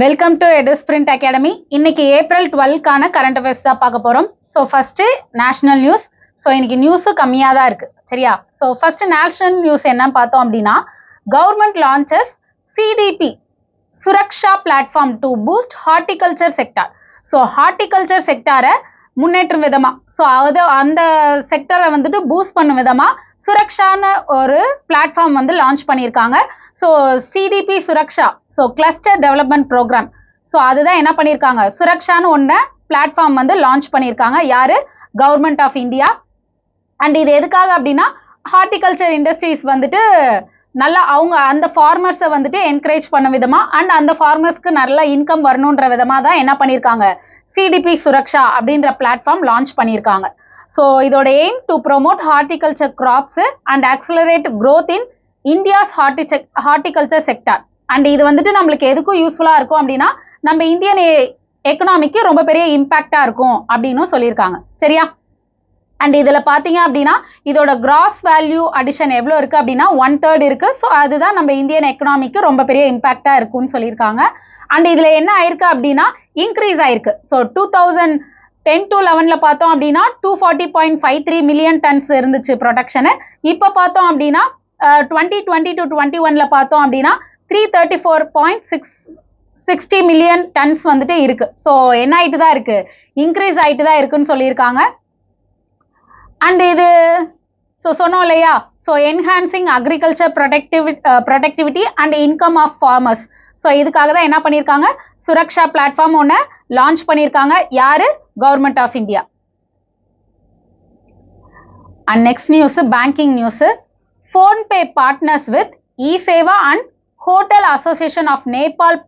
welcome to Sprint Academy இன்னைக்கு April டுவெல்க்கான current affairs தான் பார்க்க போகிறோம் so first national news so இன்னைக்கு நியூஸும் கம்மியாக தான் இருக்கு சரியா ஸோ ஃபர்ஸ்ட் நேஷனல் நியூஸ் என்னன்னு பார்த்தோம் அப்படின்னா government launches CDP Suraksha platform to boost horticulture sector so horticulture செக்டாரை முன்னேற்றும் விதமா ஸோ அது அந்த செக்டரை வந்துட்டு பூஸ்ட் பண்ணும் விதமா சுரக்ஷான்னு ஒரு பிளாட்ஃபார்ம் வந்து லான்ச் பண்ணியிருக்காங்க so CDP Suraksha so cluster development programme so அதுதான் என்ன பண்ணியிருக்காங்க சுரக்ஷான்னு ஒன்று பிளாட்ஃபார்ம் வந்து லான்ச் பண்ணியிருக்காங்க யாரு கவர்மெண்ட் ஆஃப் இந்தியா அண்ட் இது எதுக்காக அப்படின்னா ஹார்டிகல்ச்சர் இண்டஸ்ட்ரீஸ் வந்துட்டு நல்லா அவங்க அந்த ஃபார்மர்ஸை வந்துட்டு என்கரேஜ் பண்ண விதமாக அண்ட் அந்த ஃபார்மர்ஸ்க்கு நல்லா இன்கம் வரணுன்ற விதமாக தான் என்ன பண்ணியிருக்காங்க சிடிபி சுரக்ஷா அப்படின்ற பிளாட்ஃபார்ம் லான்ச் பண்ணியிருக்காங்க ஸோ இதோட aim to promote horticulture crops and accelerate growth in India's ஹார்டிச்செக் ஹார்டிகல்ச்சர் செக்டார் அண்ட் இது வந்துட்டு நம்மளுக்கு எதுக்கும் யூஸ்ஃபுல்லாக இருக்கும் அப்படின்னா நம்ம இந்தியன் எக்கனாமிக்கு ரொம்ப பெரிய இம்பேக்டாக இருக்கும் அப்படின்னு சொல்லியிருக்காங்க சரியா அண்ட் இதில் பார்த்தீங்க அப்படின்னா இதோட கிராஸ் வேல்யூ அடிஷன் எவ்வளோ இருக்குது அப்படின்னா ஒன் தேர்ட் இருக்குது ஸோ அதுதான் நம்ம இந்தியன் எக்கனாமிக்கு ரொம்ப பெரிய இம்பேக்டாக இருக்கும்னு சொல்லியிருக்காங்க அண்ட் இதில் என்ன ஆயிருக்கு அப்படின்னா இன்க்ரீஸ் ஆயிருக்கு so two thousand ten to லெவனில் பார்த்தோம் அப்படின்னா two forty point five three million tons இருந்துச்சு ப்ரொடக்ஷனு இப்போ பார்த்தோம் அப்படின்னா டுவெண்ட்டி டுவெண்ட்டி டு டுவெண்ட்டி ஒனில் பார்த்தோம் அப்படின்னா three thirty four point six sixty million tons வந்துட்டு இருக்கு ஸோ என்ன ஆயிட்டு தான் இருக்கு இன்க்ரீஸ் ஆயிட்டு தான் இருக்குன்னு சொல்லியிருக்காங்க அண்ட் இது ஸோ சொன்னோம் இல்லையா ஸோ என்ஹான்சிங் அக்ரிகல்ச்சர் ப்ரொடக்டிவி productivity and income of farmers so இதுக்காக தான் என்ன பண்ணியிருக்காங்க சுரக்ஷா பிளாட்ஃபார்ம் ஒன்று லான்ச் பண்ணியிருக்காங்க யாரு government of India and next news banking news PhonePe partners with e Sewa and hotel association of Nepal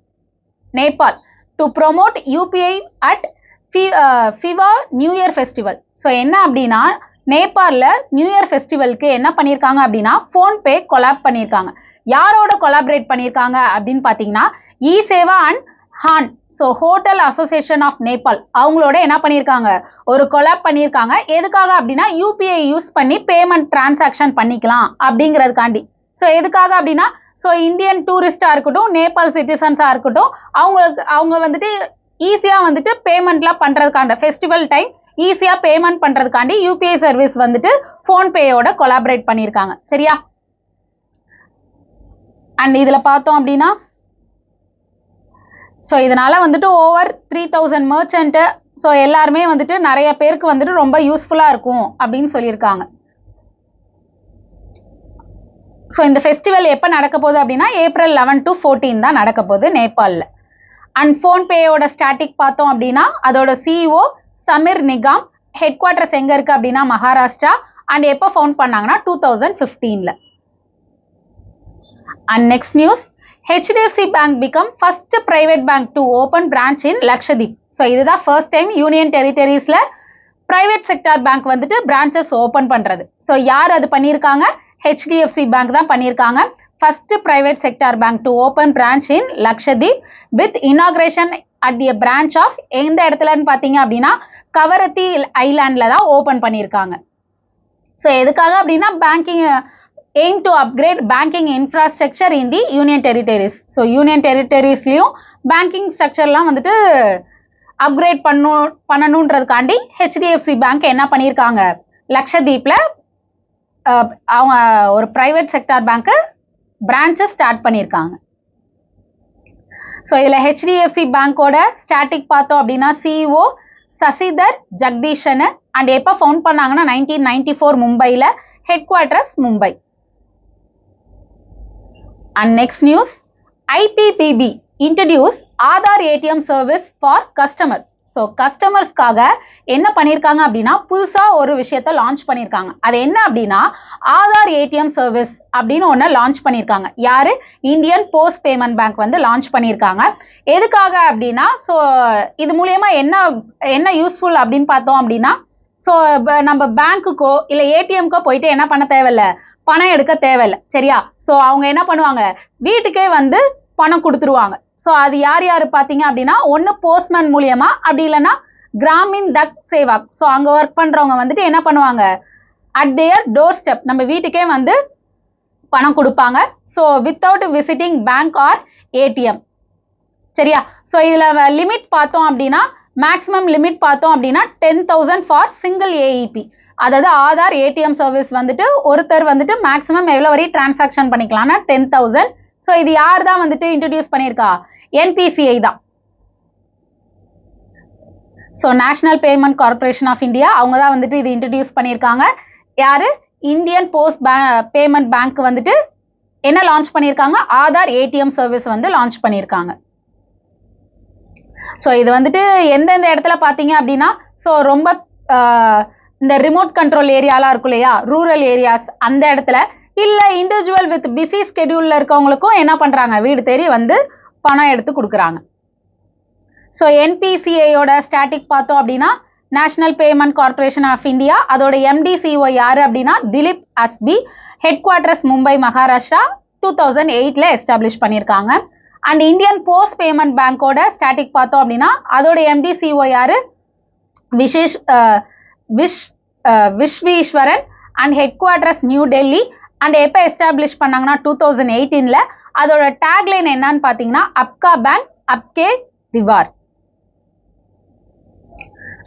Nepal to promote UPI at Fewa new year festival so என்ன அப்படின்னா நேபாளில் new year ஃபெஸ்டிவலுக்கு என்ன பண்ணியிருக்காங்க அப்படின்னா ஃபோன்பே கொலாப் பண்ணியிருக்காங்க யாரோட கொலாபரேட் பண்ணியிருக்காங்க அப்படின்னு பார்த்தீங்கன்னா இ சேவா அண்ட் ஹான் so hotel association of Nepal அவங்களோட என்ன பண்ணியிருக்காங்க ஒரு கொலாப் பண்ணியிருக்காங்க எதுக்காக அப்படின்னா யூபிஐ யூஸ் பண்ணி பேமெண்ட் டிரான்சாக்ஷன் பண்ணிக்கலாம் அப்படிங்கிறதுக்காண்டி ஸோ எதுக்காக அப்படின்னா ஸோ இந்தியன் டூரிஸ்டாக இருக்கட்டும் நேபாள் சிட்டிசன்ஸாக இருக்கட்டும் அவங்களுக்கு அவங்க வந்துட்டு ஈஸியாக வந்துட்டு பேமெண்ட்லாம் பண்ணுறதுக்கான ஃபெஸ்டிவல் டைம் ஈஸியாக பேமெண்ட் பண்ணுறதுக்காண்டி யூபிஐ சர்வீஸ் வந்துட்டு ஃபோன்பேயோட கொலாபரேட் பண்ணியிருக்காங்க சரியா அண்ட் இதில் பார்த்தோம் அப்படின்னா ஸோ இதனால் வந்துட்டு over three thousand merchant so எல்லாருமே வந்துட்டு நிறைய பேருக்கு வந்துட்டு ரொம்ப யூஸ்ஃபுல்லாக இருக்கும் அப்படின்னு சொல்லியிருக்காங்க ஸோ இந்த ஃபெஸ்டிவல் எப்போ நடக்க போகுது அப்படின்னா ஏப்ரல் லெவன் டு ஃபோர்டீன் தான் நடக்க போகுது நேபாளில் அண்ட் ஃபோன்பேயோட ஸ்டாட்டிக் பார்த்தோம் அப்படின்னா அதோட CEO Sameer Nigam headquarters எங்க இருக்கு அப்படின்னா மகாராஷ்டிரா அண்ட் எப்போ ஃபவுண்ட் பண்ணாங்கன்னா டூ தௌசண்ட் ஃபிஃப்டீனில் and next news HDFC bank become first private bank to open branch in Lakshadweep so இதுதான் ஃபர்ஸ்ட் டைம் யூனியன் டெரிட்டரிஸில் பிரைவேட் செக்டார் பேங்க் வந்துட்டு பிரான்ச்சஸ் ஓப்பன் பண்ணுறது ஸோ யார் அது பண்ணியிருக்காங்க ஹெச்டிஎஃப்சி பேங்க் தான் பண்ணியிருக்காங்க first private sector bank to open branch in Lakshadweep with inauguration at the branch of எந்த இடத்துலன்னு பார்த்தீங்க அப்படின்னா கவரத்தி ஐலாண்டில் தான் ஓப்பன் பண்ணியிருக்காங்க ஸோ எதுக்காக அப்படின்னா banking aim to upgrade banking infrastructure in the union territories so union டெரிட்டரிஸ்லையும் பேங்கிங் ஸ்ட்ரக்சர்லாம் வந்துட்டு அப்கிரேட் பண்ணும் பண்ணணுன்றதுக்காண்டி ஹெச்டிஎஃப்சி பேங்க் என்ன பண்ணியிருக்காங்க லக்ஷதீப்பில் அவங்க ஒரு private sector bank branches start பண்ணியிருக்காங்க ஸோ இதில் ஹெச்டிஎஃப்சி பேங்கோட ஸ்டாட்டிக் பார்த்தோம் அப்படின்னா CEO e Sashidhar Jagdishan and எப்போ ஃபவுண்ட் பண்ணாங்கன்னா நைன்டீன் நைன்டி ஃபோர் மும்பையில் headquarters Mumbai and next news IPPB introduce Aadhaar ATM service for customer so கஸ்டமர்ஸ்க்காக என்ன பண்ணியிருக்காங்க அப்படின்னா புதுசாக ஒரு விஷயத்த லான்ச் பண்ணியிருக்காங்க அது என்ன அப்படின்னா ஆதார் ஏடிஎம் சர்வீஸ் அப்படின்னு ஒன்று லான்ச் பண்ணியிருக்காங்க யார் இந்தியன் போஸ்ட் பேமெண்ட் பேங்க் வந்து லான்ச் பண்ணியிருக்காங்க எதுக்காக அப்படின்னா ஸோ இது மூலயமா என்ன என்ன யூஸ்ஃபுல் அப்படின்னு பார்த்தோம் அப்படின்னா ஸோ நம்ம பேங்க்குக்கோ இல்லை ஏடிஎம்க்கோ போயிட்டு என்ன பண்ண தேவையில்ல பணம் எடுக்க தேவையில்ல சரியா ஸோ அவங்க என்ன பண்ணுவாங்க வீட்டுக்கே வந்து பணம் கொடுத்துருவாங்க ஸோ அது யார் யார் பார்த்தீங்க அப்படின்னா ஒன்று போஸ்ட்மேன் மூலியமா அப்படி இல்லைன்னா கிராமின் தக் சேவாக் ஸோ அங்கே ஒர்க் பண்ணுறவங்க வந்துட்டு என்ன பண்ணுவாங்க அட் தியர் டோர் ஸ்டெப் நம்ம வீட்டுக்கே வந்து பணம் கொடுப்பாங்க so without visiting bank or ATM சரியா ஸோ இதில் லிமிட் பார்த்தோம் அப்படின்னா மேக்ஸிமம் லிமிட் பார்த்தோம் அப்படின்னா ten thousand for single AEP அதாவது ஆதார் ஏடிஎம் சர்வீஸ் வந்துட்டு ஒருத்தர் வந்துட்டு மேக்ஸிமம் எவ்வளோ வரையும் டிரான்சாக்ஷன் பண்ணிக்கலாம்னா டென் தௌசண்ட் ஸோ இது யார் தான் வந்துட்டு இன்ட்ரடியூஸ் பண்ணியிருக்கா என்பிசிஐ தான் so national payment corporation of India அவங்க தான் வந்துட்டு இது இன்ட்ரடியூஸ் பண்ணியிருக்காங்க யாரு Indian post pay payment bank வந்துட்டு என்ன லான்ச் பண்ணியிருக்காங்க ஆதார் ஏடிஎம் சர்வீஸ் வந்து லான்ச் பண்ணியிருக்காங்க ஸோ இது வந்துட்டு எந்தெந்த இடத்துல பார்த்தீங்க அப்படின்னா ஸோ ரொம்ப இந்த ரிமோட் கண்ட்ரோல் ஏரியாலாம் இருக்கும் இல்லையா ரூரல் ஏரியாஸ் அந்த இடத்துல இல்லை இண்டிவிஜுவல் வித் பிஸி ஸ்கெடியூலில் இருக்கவங்களுக்கும் என்ன பண்ணுறாங்க வீடு தேடி வந்து பணம் எடுத்து கொடுக்குறாங்க ஸோ என்பிசிஐயோட ஸ்டாட்டிக் பார்த்தோம் அப்படின்னா national payment corporation of India அதோட எம்டிசிஓ e யார் அப்படின்னா Dilip Asbe headquarters Mumbai Maharashtra two thousand எயிட்டில் எஸ்டாப்ளிஷ் பண்ணியிருக்காங்க அண்ட் இந்தியன் போஸ்ட் பேமெண்ட் பேங்க்கோட ஸ்டாட்டிக் பார்த்தோம் அப்படின்னா அதோட எம்டிசிஓ e யார் Vishesh Vish Vishweshwaran and headquarters new Delhi and எப்போ எஸ்டாப்ளிஷ் பண்ணாங்கன்னா டூ தௌசண்ட் எயிட்டீனில் அதோட டேக்லைன் என்னன்னு பார்த்தீங்கன்னா அப்கா பேங்க் அப்கே திவார்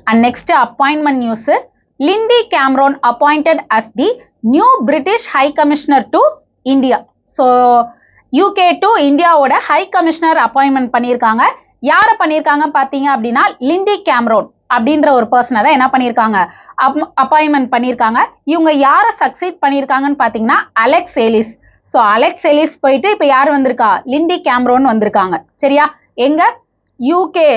and next appointment news Lindy Cameron appointed as the new British high commissioner to India so UK to இந்தியாவோட ஹை கமிஷனர் அப்பாயின்மெண்ட் பண்ணியிருக்காங்க யாரை பண்ணியிருக்காங்க பார்த்தீங்க அப்படின்னா லிந்தி கேம்ரோன் அப்படின்ற ஒரு பர்சனை தான் என்ன பண்ணியிருக்காங்க அப் அப்பாயின்மெண்ட் பண்ணியிருக்காங்க இவங்க யாரை சக்சீட் பண்ணியிருக்காங்கன்னு பார்த்தீங்கன்னா Alex Ellis so Alex Ellis போயிட்டு இப்போ யார் வந்திருக்கா லிண்டி கேம்ரோன் வந்திருக்காங்க சரியா எங்க யூகே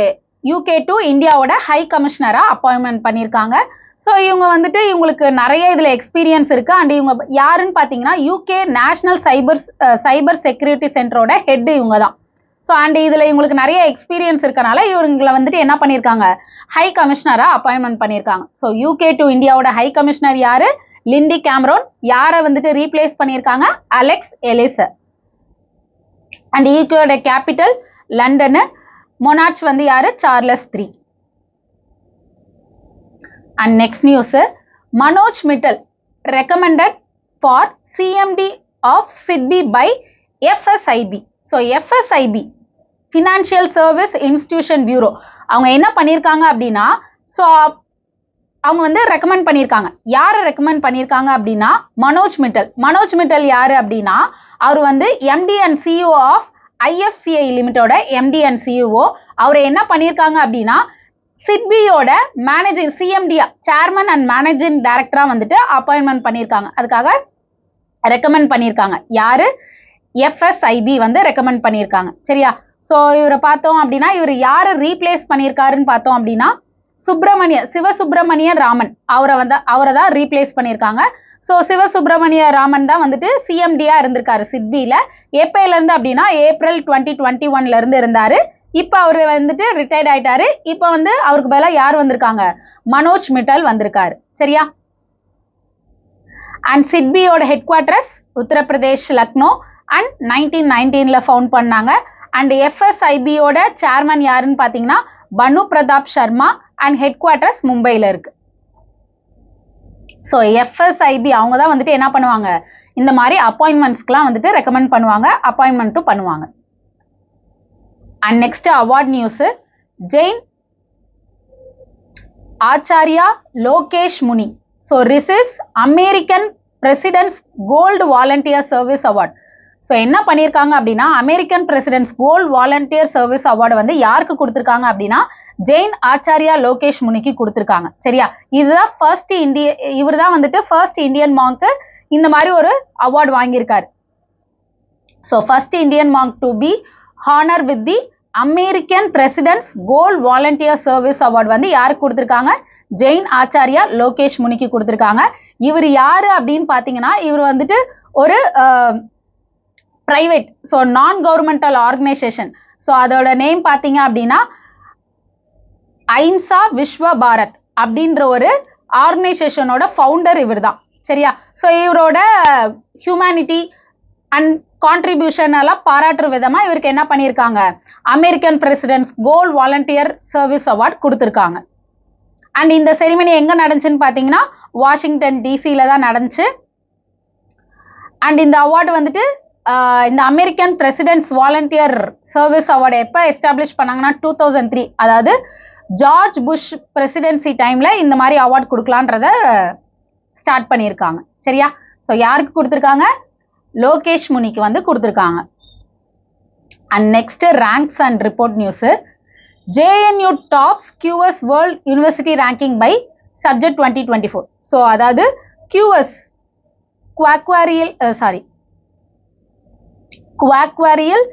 யூகே டு இந்தியாவோட ஹை கமிஷனராக அப்பாயின்மெண்ட் பண்ணியிருக்காங்க ஸோ இவங்க வந்துட்டு இவங்களுக்கு நிறைய இதில் எக்ஸ்பீரியன்ஸ் இருக்குது அண்ட் இவங்க யாருன்னு பார்த்தீங்கன்னா UK national cyber cyber security சென்டரோட ஹெட் இவங்க தான் ஸோ அண்ட் இதில் இவங்களுக்கு நிறைய எக்ஸ்பீரியன்ஸ் இருக்கனால இவங்களை வந்துட்டு என்ன பண்ணியிருக்காங்க ஹை கமிஷனராக அப்பாயின்மெண்ட் பண்ணியிருக்காங்க ஸோ யூகே டு இந்தியாவோட ஹை கமிஷனர் யாரு லிண்டி கேமரோன் யாரை வந்துட்டு ரீப்ளேஸ் பண்ணியிருக்காங்க அலெக்ஸ் எலிச அண்ட் யூகேட கேபிட்டல் லண்டனு மொனார்ச் வந்து யாரு Charles three and next news Manoj Mittal recommended for CMD of SIDBI by FSIB so FSIB financial service institution bureau அவங்க என்ன பண்ணியிருக்காங்க அப்படின்னா ஸோ அவங்க வந்து ரெக்கமெண்ட் பண்ணியிருக்காங்க யாரை ரெக்கமெண்ட் பண்ணியிருக்காங்க அப்படின்னா மனோஜ் மிட்டல் மனோஜ் மிட்டல் யார் அப்படின்னா அவர் வந்து MD and CEO of IFCI லிமிட்டோட எம்டி அண்ட் சிஇஓ அவர் என்ன பண்ணியிருக்காங்க அப்படின்னா சிட்பியோட மேனேஜிங் சிஎம்டியா சேர்மன் அண்ட் மேனேஜிங் டைரக்டராக வந்துட்டு அப்பாயின்மெண்ட் பண்ணியிருக்காங்க அதுக்காக ரெக்கமெண்ட் பண்ணியிருக்காங்க யாரு எஃப்எஸ்ஐபி வந்து ரெக்கமெண்ட் பண்ணியிருக்காங்க சரியா ஸோ இவரை பார்த்தோம் அப்படின்னா இவர் யாரை ரீப்ளேஸ் பண்ணியிருக்காருன்னு பார்த்தோம் அப்படின்னா சுப்பிரமணிய சிவசுப்பிரமணிய ராமன் அவரை வந்து அவரை தான் ரீப்ளேஸ் பண்ணியிருக்காங்க ஸோ சிவசுப்பிரமணிய ராமன் தான் வந்துட்டு சிஎம்டியா இருந்திருக்காரு சிட்பியில் இருந்து அப்படின்னா ஏப்ரல் டுவெண்ட்டி டுவெண்ட்டி ஒன்ல இருந்து இருந்தார் இப்போ அவர் வந்துட்டு ரிட்டையர்ட் ஆயிட்டாரு இப்போ வந்து அவருக்கு பதிலாக யார் வந்திருக்காங்க மனோஜ் மிட்டல் வந்திருக்காரு சரியா அண்ட் சிட்பியோட headquarters Uttar Pradesh Lucknow and nineteen நைன்டீனில் ஃபவுண்ட் பண்ணாங்க அண்ட் எஃப்எஸ்ஐபியோட சேர்மன் யாருன்னு பார்த்தீங்கன்னா Bhanu Pratap Sharma and headquarters மும்பையில் இருக்கு ஸோ எஃப்எஸ்ஐபி அவங்க தான் வந்துட்டு என்ன பண்ணுவாங்க இந்த மாதிரி அப்பாயின்மெண்ட்ஸ்க்குலாம் வந்துட்டு ரெக்கமெண்ட் பண்ணுவாங்க அப்பாயின்மெண்ட்டும் பண்ணுவாங்க and next award news Jain Acharya Lokesh Muni so receives American president's gold volunteer service award so என்ன பண்ணியிருக்காங்க அப்படின்னா American president's gold volunteer service award வந்து யாருக்கு கொடுத்துருக்காங்க அப்படின்னா ஜெயின் ஆச்சாரியா லோகேஷ் முனிக்கு கொடுத்துருக்காங்க சரியா இதுதான் ஃபர்ஸ்ட் இந்திய இவர் தான் வந்துட்டு ஃபர்ஸ்ட் இந்தியன் மாங்க்கு இந்த மாதிரி ஒரு அவார்டு வாங்கியிருக்காரு so first Indian monk to be honour with the American president's gold volunteer service award வந்து யாருக்கு கொடுத்துருக்காங்க ஜெயின் ஆச்சாரியா லோகேஷ் முனிக்கு கொடுத்துருக்காங்க இவர் யாரு அப்படின்னு பார்த்தீங்கன்னா இவர் வந்துட்டு ஒரு private so non governmental organisation so அதோட நேம் பார்த்தீங்க அப்படின்னா ஐம்சா விஸ்வ பாரத் அப்படின்ற ஒரு ஆர்கனைசேஷனோட ஃபவுண்டர் இவர் தான் சரியா ஸோ இவரோட ஹியூமனிட்டி அண்ட் கான்ட்ரிபியூஷன் எல்லாம் பாராட்டுற விதமாக இவருக்கு என்ன பண்ணியிருக்காங்க American president's gold volunteer service award கொடுத்துருக்காங்க அண்ட் இந்த செரிமனி எங்கே நடந்துச்சுன்னு பார்த்தீங்கன்னா வாஷிங்டன் டிசியில் தான் நடந்துச்சு அண்ட் இந்த அவார்டு வந்துட்டு இந்த American president's volunteer service award எப்போ எஸ்டாப்ளிஷ் பண்ணாங்கன்னா டூ தௌசண்ட் த்ரீ அதாவது ஜார்ஜ் புஷ் பிரசிடென்சி டைமில் இந்த மாதிரி அவார்ட் கொடுக்கலான்றத ஸ்டார்ட் பண்ணியிருக்காங்க சரியா ஸோ யாருக்கு கொடுத்துருக்காங்க லோகேஷ் முனிக்கு வந்து கொடுத்துருக்காங்க and next ranks and report news JNU tops QS world university ranking by subject twenty twenty four so அதாவது QS Quacquarelli sorry Quacquarelli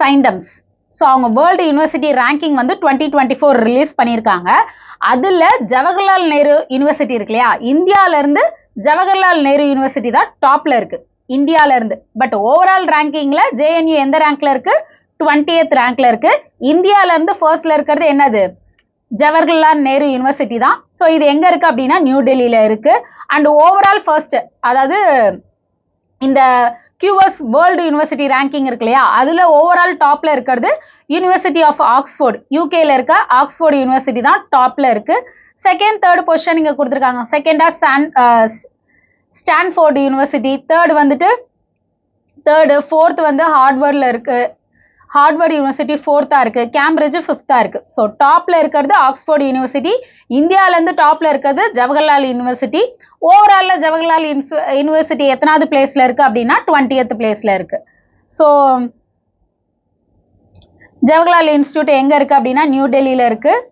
Symonds so அவங்க வேர்ல்டு யூனிவர்சிட்டி ரேங்கிங் வந்து டுவெண்ட்டி டுவெண்ட்டி ஃபோர் ரிலீஸ் பண்ணியிருக்காங்க அதில் Jawaharlal Nehru university இருக்கு இல்லையா இந்தியாவிலேருந்து Jawaharlal Nehru university தான் டாப்பில் இருக்குது இந்தியாவிலேருந்து பட் ஓவரால் ரேங்கிங்கில் ஜேஎன்யூ எந்த ரேங்கில் இருக்குது டுவெண்ட்டியத் ரேங்கில் இருக்குது இந்தியாவிலேருந்து ஃபர்ஸ்ட்டில் இருக்கிறது என்னது ஜவஹர்லால் நேரு யூனிவர்சிட்டி தான் ஸோ இது எங்கே இருக்குது அப்படின்னா நியூ டெல்லியில் இருக்குது அண்ட் ஓவரால் ஃபர்ஸ்ட் அதாவது இந்த கியூஎஸ் வேர்ல்டு யூனிவர்சிட்டி ரேங்கிங் இருக்கு இல்லையா அதில் ஓவரால் டாப்பில் இருக்கிறது யூனிவர்சிட்டி ஆஃப் ஆக்ஸ்ஃபோர்டு யூகேல இருக்க ஆக்ஸ்ஃபோர்டு யூனிவர்சிட்டி தான் டாப்பில் இருக்குது செகண்ட் தேர்ட் பொசிஷன் இங்கே கொடுத்துருக்காங்க செகண்டாக ஸ்டான் ஸ்டான்ஃபோர்டு யூனிவர்சிட்டி தேர்டு வந்துட்டு தேர்டு ஃபோர்த் வந்து ஹார்ட்வேர்டில் இருக்குது ஹார்ட்வர்டு யூனிவர்சிட்டி ஃபோர்த்தாக இருக்குது கேம்பிரிட்ஜ் ஃபிஃப்த்தாக இருக்குது ஸோ டாப்பில் இருக்கிறது ஆக்ஸ்போர்ட் யூனிவர்சிட்டி இந்தியாவிலேருந்து டாப்பில் இருக்கிறது ஜவஹர்லால் யூனிவர்சிட்டி ஓவராலில் ஜவஹர்லால் யூனிவர்சிட்டி எத்தனாவது பிளேஸில் இருக்குது அப்படின்னா டுவெண்ட்டியத் பிளேஸில் இருக்குது ஸோ ஜவஹர்லால் இன்ஸ்டியூட் எங்கே இருக்குது அப்படின்னா நியூ டெல்லியில் இருக்குது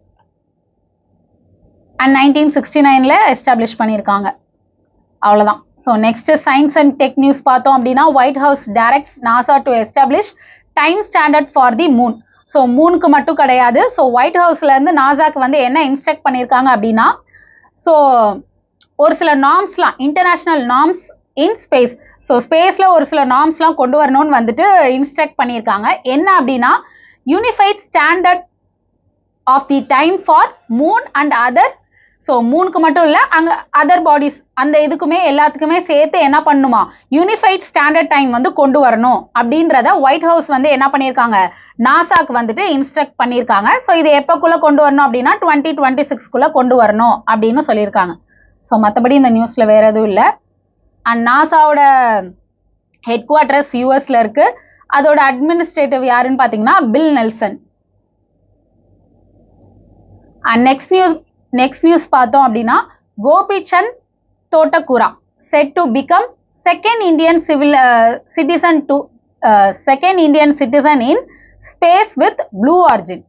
அண்ட் நைன்டீன் சிக்ஸ்டி நைனில் எஸ்டாப்ளிஷ் பண்ணியிருக்காங்க அவ்வளோதான் so next science and tech news பார்த்தோம் அப்படின்னா white house direct NASA to establish time standard for the moon so மூனுக்கு மட்டும் கிடையாது ஸோ ஒயிட் ஹவுஸ்லேருந்து நாசாக்கு வந்து என்ன இன்ஸ்ட்ரக்ட் பண்ணியிருக்காங்க அப்படின்னா ஸோ ஒரு சில நாம்ஸ்லாம் international norms in space so ஸ்பேஸில் ஒரு சில நாம்ஸ்லாம் கொண்டு வரணும்னு வந்துட்டு இன்ஸ்ட்ரக்ட் பண்ணியிருக்காங்க என்ன அப்படின்னா unified standard of the time for moon and other so மூணுக்கு மட்டும் இல்லை அங்கே அதர் பாடிஸ் அந்த இதுக்குமே எல்லாத்துக்குமே சேர்த்து என்ன பண்ணுமா யூனிஃபைட் ஸ்டாண்டர்ட் டைம் வந்து கொண்டு வரணும் அப்படின்றத ஒயிட் ஹவுஸ் வந்து என்ன பண்ணியிருக்காங்க நாசாக்கு வந்துட்டு இன்ஸ்ட்ரக்ட் பண்ணியிருக்காங்க ஸோ இது எப்போக்குள்ளே கொண்டு வரணும் அப்படின்னா டுவெண்ட்டி டுவெண்ட்டி சிக்ஸ்க்குள்ளே கொண்டு வரணும் அப்படின்னு சொல்லியிருக்காங்க ஸோ மற்றபடி இந்த நியூஸில் வேறு எதுவும் இல்லை அண்ட் நாசாவோட ஹெட் குவார்ட்டர்ஸ் யூஎஸில் இருக்குது அதோட அட்மினிஸ்ட்ரேட்டிவ் யாருன்னு பார்த்தீங்கன்னா Bill Nelson and next news next news பார்த்தோம் அப்படின்னா Gopichand Thotakura set to become second Indian civil citizen to second Indian citizen in space with Blue Origin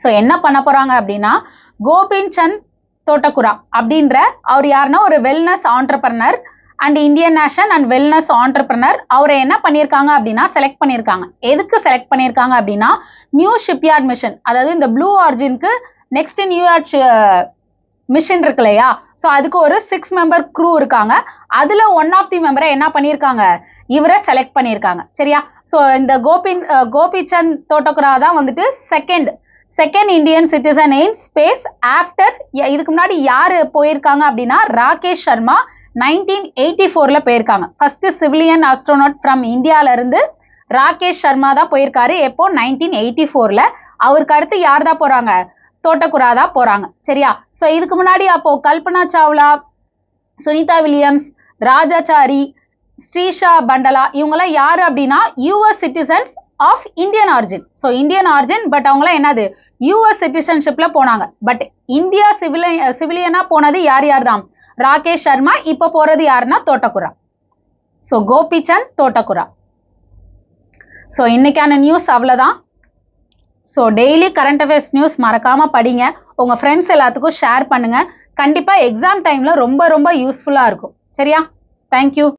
so என்ன பண்ண போகிறாங்க அப்படின்னா கோபிச்சந்த் தோட்டக்குரா அப்படின்ற அவர் யாருன்னா ஒரு wellness entrepreneur and Indian nation and wellness entrepreneur அவரை என்ன பண்ணியிருக்காங்க அப்படின்னா செலக்ட் பண்ணியிருக்காங்க எதுக்கு செலக்ட் பண்ணியிருக்காங்க அப்படின்னா நியூ ஷிப்யார்ட் மிஷன் அதாவது இந்த ப்ளூ ஆர்ஜினுக்கு நெக்ஸ்ட் நியூயார்க் மிஷின் இருக்கு இல்லையா ஸோ அதுக்கு ஒரு சிக்ஸ் மெம்பர் குரூ இருக்காங்க அதில் ஒன் ஆஃப் தி மெம்பரை என்ன பண்ணியிருக்காங்க இவரை செலக்ட் பண்ணியிருக்காங்க சரியா ஸோ இந்த கோபின் கோபிச்சந்த் தோட்டக்குரா தான் வந்துட்டு second second Indian citizen in space after இதுக்கு முன்னாடி யார் போயிருக்காங்க அப்படின்னா ராகேஷ் சர்மா நைன்டீன் எயிட்டி ஃபோரில் போயிருக்காங்க ஃபர்ஸ்ட் சிவிலியன் ஆஸ்ட்ரோனாட் ஃப்ரம் இந்தியாவிலேருந்து ராகேஷ் சர்மா தான் போயிருக்காரு எப்போ நைன்டீன் எயிட்டி ஃபோரில் அவருக்கு அடுத்து யார் தான் போகிறாங்க தோட்டக்குறாதா போறாங்க சரியா ஸோ இதுக்கு முன்னாடி அப்போ கல்பனா சாவ்லா சுனிதா வில்லியம்ஸ் ராஜாச்சாரி ஸ்ரீஷா பண்டலா இவங்கெல்லாம் யார் அப்படின்னா US citizens of Indian origin so Indian origin but அவங்களாம் என்னது யூஎஸ் சிட்டிசன்ஷிப்பில் போனாங்க பட் இந்தியா சிவில சிவிலியனாக போனது யார் யார் தான் ராகேஷ் சர்மா இப்போ போகிறது யாருன்னா தோட்டக்குரா ஸோ கோபிச்சந்த் தோட்டக்குரா ஸோ இன்னைக்கான நியூஸ் அவ்வளோதான் so daily current affairs news மறக்காமல் படிங்க உங்கள் ஃப்ரெண்ட்ஸ் எல்லாத்துக்கும் ஷேர் பண்ணுங்கள் கண்டிப்பாக எக்ஸாம் டைமில் ரொம்ப ரொம்ப யூஸ்ஃபுல்லாக இருக்கும் சரியா தேங்க்யூ